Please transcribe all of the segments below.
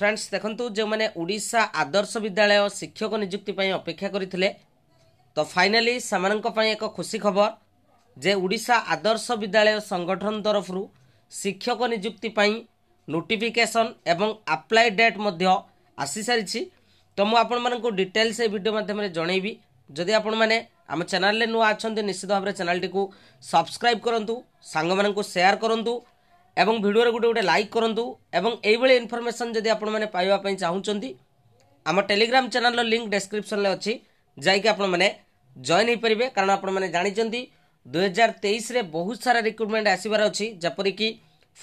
friends ଦେଖନ୍ତୁ ଯେଉଁମାନେ ଓଡ଼ିଶା ଆଦର୍ଶ ବିଦ୍ୟାଳୟ ଶିକ୍ଷକ ନିଯୁକ୍ତି ପାଇଁ ଅପେକ୍ଷା କରିଥିଲେ ତ ଫାଇନାଲି ସେମାନଙ୍କ ପାଇଁ ଏକ ଖୁସି ଖବର ଯେ ଓଡ଼ିଶା ଆଦର୍ଶ ବିଦ୍ୟାଳୟ ସଂଗଠନ ତରଫରୁ ଶିକ୍ଷକ ନିଯୁକ୍ତି ପାଇଁ ନୋଟିଫିକେସନ୍ ଏବଂ ଆପ୍ଲାଏ ଡେଟ୍ ମଧ୍ୟ ଆସିସାରିଛି ତ ମୁଁ ଆପଣମାନଙ୍କୁ ଡିଟେଲ୍ସ ଏହି ଭିଡ଼ିଓ ମାଧ୍ୟମରେ ଜଣାଇବି ଯଦି ଆପଣମାନେ ଆମ ଚ୍ୟାନେଲରେ ନୂଆ ଅଛନ୍ତି ନିଶ୍ଚିତ ଭାବରେ ଚ୍ୟାନେଲଟିକୁ ସବସ୍କ୍ରାଇବ୍ କରନ୍ତୁ ସାଙ୍ଗମାନଙ୍କୁ ସେୟାର କରନ୍ତୁ এবং ভিডিওরে গোটে গোটে ଲାଇକ୍ କରନ୍ତୁ ଏବଂ ଏଇଭଳି ଇନଫର୍ମେସନ୍ ଯଦି ଆପଣମାନେ ପାଇବା ପାଇଁ ଚାହୁଁଛନ୍ତି ଆମ ଟେଲିଗ୍ରାମ ଚ୍ୟାନେଲର ଲିଙ୍କ୍ ଡେସ୍କ୍ରିପସନ୍ରେ ଅଛି ଯାଇକି ଆପଣମାନେ ଜଏନ୍ ହୋଇପାରିବେ କାରଣ ଆପଣମାନେ ଜାଣିଛନ୍ତି ଦୁଇହଜାର ତେଇଶରେ ବହୁତ ସାରା ରିକ୍ରୁଟମେଣ୍ଟ ଆସିବାର ଅଛି ଯେପରିକି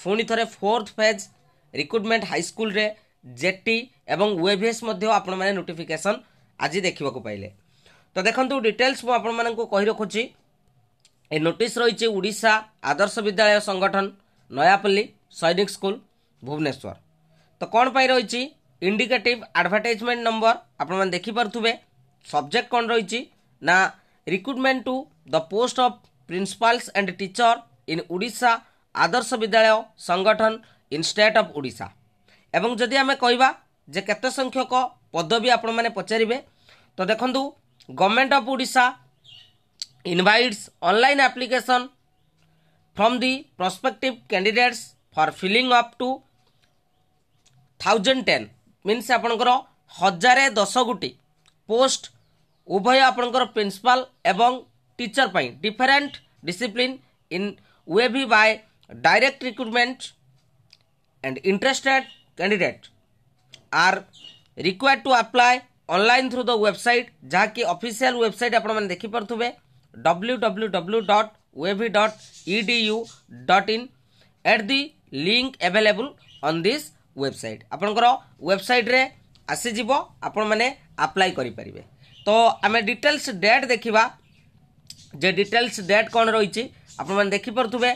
ପୁଣି ଥରେ ଫୋର୍ଥ ଫେଜ୍ ରିକ୍ରୁଟମେଣ୍ଟ ହାଇସ୍କୁଲରେ ଜେଟି ଏବଂ ୱେଭିଏସ୍ ମଧ୍ୟ ଆପଣମାନେ ନୋଟିଫିକେସନ୍ ଆଜି ଦେଖିବାକୁ ପାଇଲେ ତ ଦେଖନ୍ତୁ ଡିଟେଲ୍ସ ମୁଁ ଆପଣମାନଙ୍କୁ କହି ରଖୁଛି ଏ ନୋଟିସ୍ ରହିଛି ଓଡ଼ିଶା ଆଦର୍ଶ ବିଦ୍ୟାଳୟ ସଂଗଠନ ନୟାପଲ୍ଲୀ ସୈନିକ ସ୍କୁଲ ଭୁବନେଶ୍ୱର ତ କ'ଣ ପାଇଁ ରହିଛି ଇଣ୍ଡିକେଟିଭ୍ ଆଡ଼ଭର୍ଟାଇଜମେଣ୍ଟ ନମ୍ବର ଆପଣମାନେ ଦେଖିପାରୁଥିବେ ସବଜେକ୍ଟ କ'ଣ ରହିଛି ନା recruitment to the post of principals and teacher in Odisha Adarsha Vidyalaya Sangathan in state of Odisha ଏବଂ ଯଦି ଆମେ କହିବା ଯେ କେତେ ସଂଖ୍ୟକ ପଦବୀ ଆପଣମାନେ ପଚାରିବେ ତ ଦେଖନ୍ତୁ government of Odisha invites online application from the prospective candidates for filling up to 1010 means ଆପଣଙ୍କର 1010 ଗୋଟି ପୋଷ୍ଟ ଉଭୟ ଆପଣଙ୍କର ପ୍ରିନ୍ସିପାଲ ଏବଂ ଟିଚର ପାଇଁ different discipline in OAV by direct recruitment and interested candidate are required to apply online through the website ଯାହାକି official website ଆପଣମାନେ ଦେଖିପାରୁଥିବେ www.uav.edu.in at the link available on this website আপনার website রে আসিযোগ আপন মানে আপ্লাই করে পারিবে তো আমি ডিটেলস ডেট দেখিবা যে ডিটেলস ডেট কোন রয়েছে আপন মানে দেখি পারুবে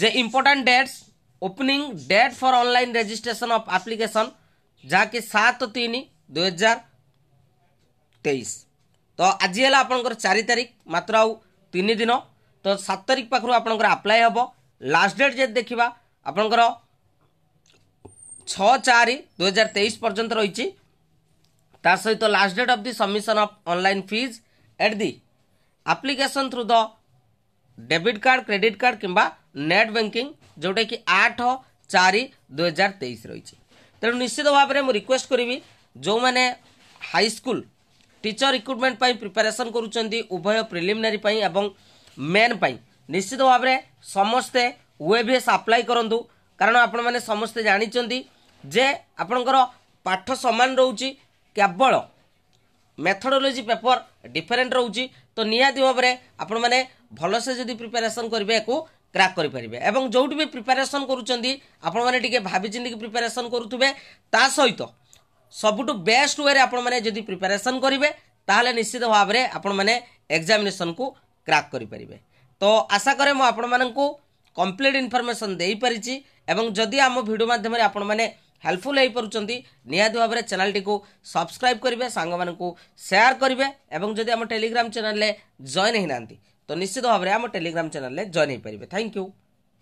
যে important dates opening date for online registration of application যা কি 7 3 2023 ତ ଆଜି ହେଲା ଆପଣଙ୍କର ଚାରି ତାରିଖ ମାତ୍ର ଆଉ ତିନି ଦିନ ତ ସାତ ତାରିଖ ପାଖରୁ ଆପଣଙ୍କର ଆପ୍ଲାଏ ହେବ ଲାଷ୍ଟ ଡେଟ୍ ଯଦି ଦେଖିବା ଆପଣଙ୍କର ଛଅ ଚାରି ଦୁଇହଜାର ତେଇଶ ପର୍ଯ୍ୟନ୍ତ ରହିଛି ତା ସହିତ last date of the submission of online fees at the application through the debit card credit card କିମ୍ବା ନେଟ୍ ବ୍ୟାଙ୍କିଂ ଯେଉଁଟାକି ଆଠ ଚାରି ଦୁଇହଜାର ତେଇଶ ରହିଛି ତେଣୁ ନିଶ୍ଚିତ ଭାବରେ ମୁଁ ରିକ୍ୱେଷ୍ଟ କରିବି ଯେଉଁମାନେ ହାଇସ୍କୁଲ ଟିଚର ରିକ୍ରୁଟମେଣ୍ଟ ପାଇଁ ପ୍ରିପାରେସନ କରୁଛନ୍ତି ଉଭୟ ପ୍ରିଲିମିନାରୀ ପାଇଁ ଏବଂ ମେନ୍ ପାଇଁ ନିଶ୍ଚିତ ଭାବରେ ସମସ୍ତେ ୱେଭିଏସ୍ ଆପ୍ଲାଏ କରନ୍ତୁ କାରଣ ଆପଣମାନେ ସମସ୍ତେ ଜାଣିଛନ୍ତି ଯେ ଆପଣଙ୍କର ପାଠ ସମାନ ରହୁଛି କେବଳ ମେଥଡ଼ୋଲୋଜି ପେପର ଡିଫରେଣ୍ଟ ରହୁଛି ତ ନିହାତି ଭାବରେ ଆପଣମାନେ ଭଲସେ ଯଦି ପ୍ରିପାରେସନ କରିବେ ଏହାକୁ କ୍ରାକ୍ କରିପାରିବେ ଏବଂ ଯେଉଁଠି ବି ପ୍ରିପାରେସନ କରୁଛନ୍ତି ଆପଣମାନେ ଟିକେ ଭାବିଚିନ୍ତିକି ପ୍ରିପାରେସନ କରୁଥିବେ ତା ସହିତ সবটু বেস্ট ওয়েে আপন মানে যদি প্রিপারেশন করিবে তাহলে নিশ্চিত ভাবে আপন মানে एग्जामिनेशन কো ক্র্যাক করি পারিবে তো আশা করে ম আপন মানونکو কমপ্লিট ইনফরমেশন দেই পারিছি এবং যদি আম ভিডিও মাধ্যমে আপন মানে হেল্পফুল হই পারুচந்தி নিয়া দ ভাবে চ্যানেল টি কো সাবস্ক্রাইব করিবে সাংমানونکو শেয়ার করিবে এবং যদি আম টেলিগ্রাম চ্যানেল লে জয়েন হিনাந்தி তো নিশ্চিত ভাবে আম টেলিগ্রাম চ্যানেল লে জয়েনই পারিবে থ্যাঙ্ক ইউ